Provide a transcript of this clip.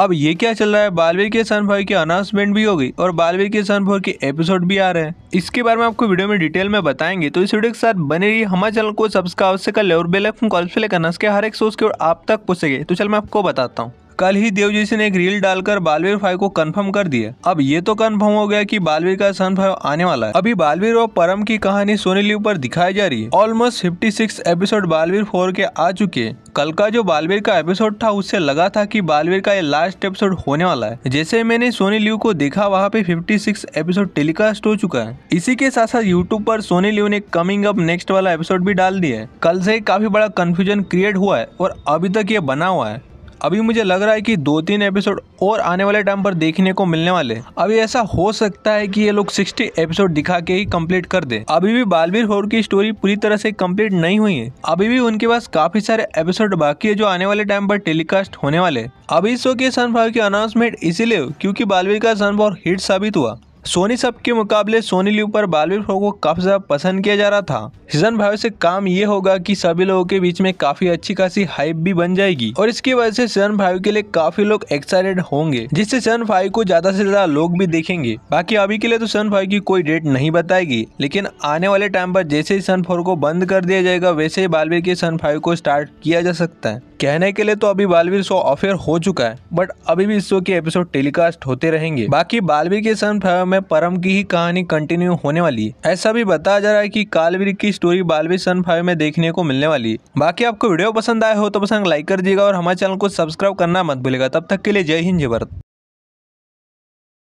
अब ये क्या चल रहा है बालवीर के सन भाई की अनाउंसमेंट भी हो गई और बालवीर के सन भाई के एपिसोड भी आ रहे हैं इसके बारे में आपको वीडियो में डिटेल में बताएंगे तो इस वीडियो के साथ बने रही हमारे चैनल को सब्सक्राइब से कर ले और बेल कॉल से लेकर नस के हर एक सोच के और आप तक पूछेगे तो चल मैं आपको बताता हूँ कल ही देवजीसी ने एक रील डालकर बालवीर फाइव को कंफर्म कर दिया अब ये तो कंफर्म हो गया कि बालवीर का सन फाइव आने वाला है अभी बालवीर और परम की कहानी सोनी लिव पर दिखाई जा रही है almost fifty six episode Baalveer four के आ चुके हैं कल का जो बालवीर का एपिसोड था उससे लगा था कि बालवीर का ये लास्ट एपिसोड होने वाला है जैसे मैंने सोनी लिव को देखा वहाँ पे 56 एपिसोड टेलीकास्ट हो चुका है इसी के साथ साथ यूट्यूब पर सोनी लिव ने कमिंग अप नेक्स्ट वाला एपिसोड भी डाल दिया है कल से काफी बड़ा कंफ्यूजन क्रिएट हुआ है और अभी तक ये बना हुआ है अभी मुझे लग रहा है कि दो तीन एपिसोड और आने वाले टाइम पर देखने को मिलने वाले अभी ऐसा हो सकता है कि ये लोग 60 एपिसोड दिखा के ही कंप्लीट कर दे अभी भी बालवीर होर की स्टोरी पूरी तरह से कंप्लीट नहीं हुई है अभी भी उनके पास काफी सारे एपिसोड बाकी है जो आने वाले टाइम पर टेलीकास्ट होने वाले अभी इस शो के सनफावर की अनाउंसमेंट इसीलिए क्यूँकी बालवीर का सनफावर हिट साबित हुआ सोनी सब के मुकाबले सोनी लिव पर बालवीर शो को काफ़ी ज़्यादा पसंद किया जा रहा था सीजन भाव से काम ये होगा कि सभी लोगों के बीच में काफ़ी अच्छी खासी हाइप भी बन जाएगी और इसकी वजह से सीजन भाव के लिए काफ़ी लोग एक्साइटेड होंगे जिससे सीजन फाइव को ज़्यादा से ज़्यादा लोग भी देखेंगे बाकी अभी के लिए तो सीजन भाव की कोई डेट नहीं बताएगी लेकिन आने वाले टाइम पर जैसे ही सीजन फोर को बंद कर दिया जाएगा वैसे ही बालवीर के सीजन फाइव को स्टार्ट किया जा सकता है कहने के लिए तो अभी बालवीर शो ऑफेयर हो चुका है बट अभी भी इस शो के एपिसोड टेलीकास्ट होते रहेंगे बाकी बालवीर के सन फाइव में परम की ही कहानी कंटिन्यू होने वाली है ऐसा भी बताया जा रहा है की कालवीर की स्टोरी बालवीर सन फाइव में देखने को मिलने वाली है बाकी आपको वीडियो पसंद आए हो तो पसंद लाइक कर दिएगा और हमारे चैनल को सब्सक्राइब करना मत भूलेगा तब तक के लिए जय हिंद जय भरत